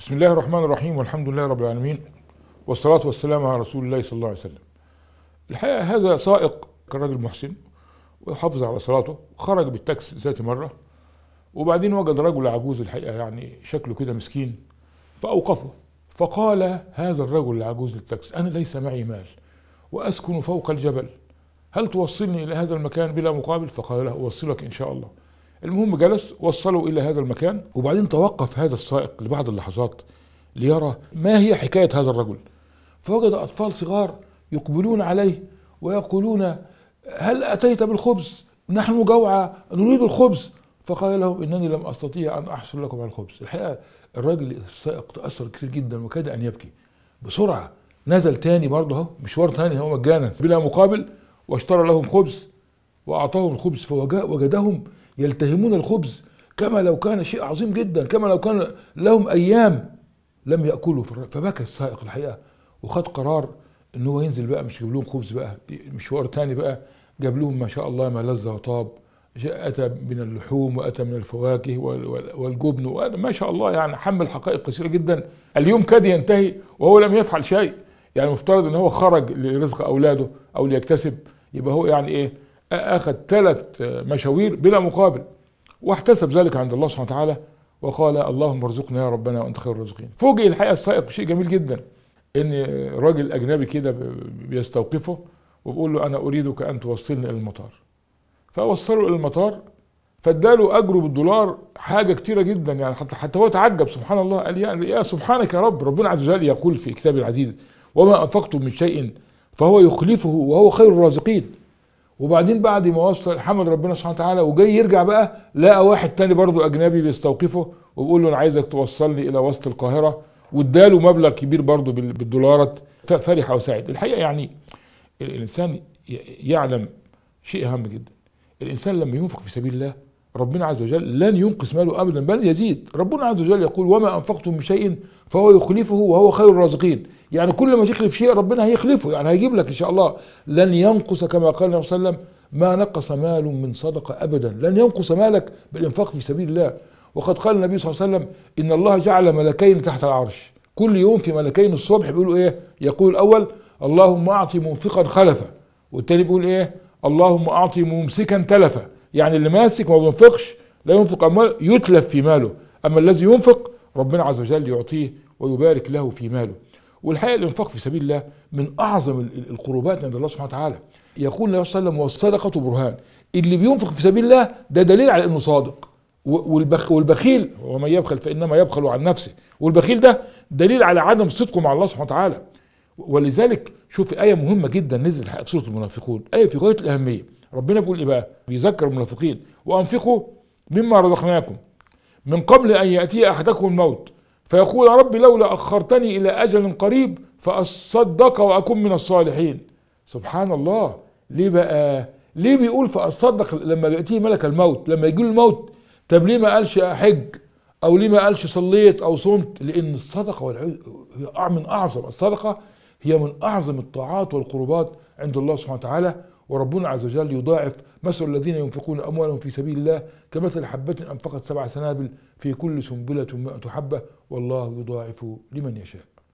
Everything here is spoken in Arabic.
بسم الله الرحمن الرحيم والحمد لله رب العالمين والصلاة والسلام على رسول الله صلى الله عليه وسلم الحقيقة هذا سائق كان راجل محسن وحافظ على صلاته خرج بالتاكس ذات مرة وبعدين وجد رجل عجوز الحقيقة يعني شكله كده مسكين فأوقفه فقال هذا الرجل العجوز للتاكس أنا ليس معي مال وأسكن فوق الجبل هل توصلني إلى هذا المكان بلا مقابل فقال له أوصلك إن شاء الله المهم جلس وصلوا إلى هذا المكان وبعدين توقف هذا السائق لبعض اللحظات ليرى ما هي حكاية هذا الرجل فوجد أطفال صغار يقبلون عليه ويقولون هل أتيت بالخبز نحن جوعى نريد الخبز فقال لهم إنني لم أستطيع أن أحصل لكم على الخبز الحقيقة الراجل السائق تأثر كثير جدا وكاد أن يبكي بسرعة نزل تاني برضه اهو مشوار تاني هو مجانا بلا مقابل واشترى لهم خبز وأعطاهم الخبز فوجدهم يلتهمون الخبز كما لو كان شيء عظيم جدا كما لو كان لهم أيام لم يأكلوا فبكى السائق الحقيقة وخد قرار ان هو ينزل بقى مش يجيب لهم خبز بقى مشوار تاني بقى جاب لهم ما شاء الله ما لذ وطاب اتى من اللحوم واتى من الفواكه والجبن ما شاء الله يعني حمل حقائق كثيره جدا اليوم كاد ينتهي وهو لم يفعل شيء يعني مفترض ان هو خرج لرزق اولاده او ليكتسب يبقى هو يعني ايه أخذ ثلاث مشاوير بلا مقابل واحتسب ذلك عند الله سبحانه وتعالى وقال اللهم ارزقنا يا ربنا وانت خير الرازقين فوجئ الحقيقه السائق بشيء جميل جدا ان راجل اجنبي كده بيستوقفه وبيقول له انا اريدك ان توصلني الى المطار فوصله الى المطار فاداله اجره بالدولار حاجه كتيره جدا يعني حتى حتى هو تعجب سبحان الله قال يعني يا سبحانك يا رب ربنا عز وجل يقول في كتابه العزيز وما انفقتم من شيء فهو يخلفه وهو خير الرازقين وبعدين بعد ما وصل حمد ربنا سبحانه وتعالى وجاي يرجع بقى لقى واحد تاني برضه اجنبي بيستوقفه وبيقول له انا عايزك توصلني الى وسط القاهره واداله مبلغ كبير برضه بالدولارات فرح وسعد الحقيقه يعني الانسان يعلم شيء هام جدا الانسان لما ينفق في سبيل الله ربنا عز وجل لن ينقص ماله ابدا بل يزيد ربنا عز وجل يقول وما انفقتم من شيء فهو يخلفه وهو خير الرازقين يعني كل ما تخلف شيء ربنا هيخلفه يعني هيجيب لك ان شاء الله لن ينقص كما قال النبي صلى الله عليه وسلم ما نقص مال من صدقه ابدا لن ينقص مالك بالانفاق في سبيل الله وقد قال النبي صلى الله عليه وسلم ان الله جعل ملكين تحت العرش كل يوم في ملكين الصبح بيقولوا ايه يقول الاول اللهم اعطي منفقا خلفا والتاني بيقول ايه اللهم اعطي ممسكا تلفا يعني اللي ماسك ما بينفقش لا ينفق أموال يتلف في ماله أما الذي ينفق ربنا عز وجل يعطيه ويبارك له في ماله والحقيقة الإنفاق في سبيل الله من أعظم القربات عند الله سبحانه وتعالى يقول النبي صلى الله عليه وسلم والصدقة برهان اللي بينفق في سبيل الله ده دليل على إنه صادق والبخ والبخيل ومن يبخل فإنما يبخل عن نفسه والبخيل ده دليل على عدم صدقه مع الله سبحانه وتعالى ولذلك شوف آية مهمة جدا نزلت في سورة المنافقون آية في غاية الأهمية ربنا بيقول ايه بقى بيذكر المنافقين وانفقوا مما رزقناكم من قبل ان ياتي احدكم الموت فيقول يا رب لولا اخرتني الى اجل قريب فاصدق واكون من الصالحين سبحان الله ليه بقى ليه بيقول فاصدق لما ياتيه ملك الموت لما يجي الموت طب ليه ما قالش احج او ليه ما قالش صليت او صمت لان الصدقه والعز هي من اعظم الصدقه هي من اعظم الطاعات والقربات عند الله سبحانه وتعالى وربنا عز وجل يضاعف مثل الذين ينفقون أموالهم في سبيل الله كمثل حبة أنفقت سبع سنابل في كل سنبلة مائة حبة والله يضاعف لمن يشاء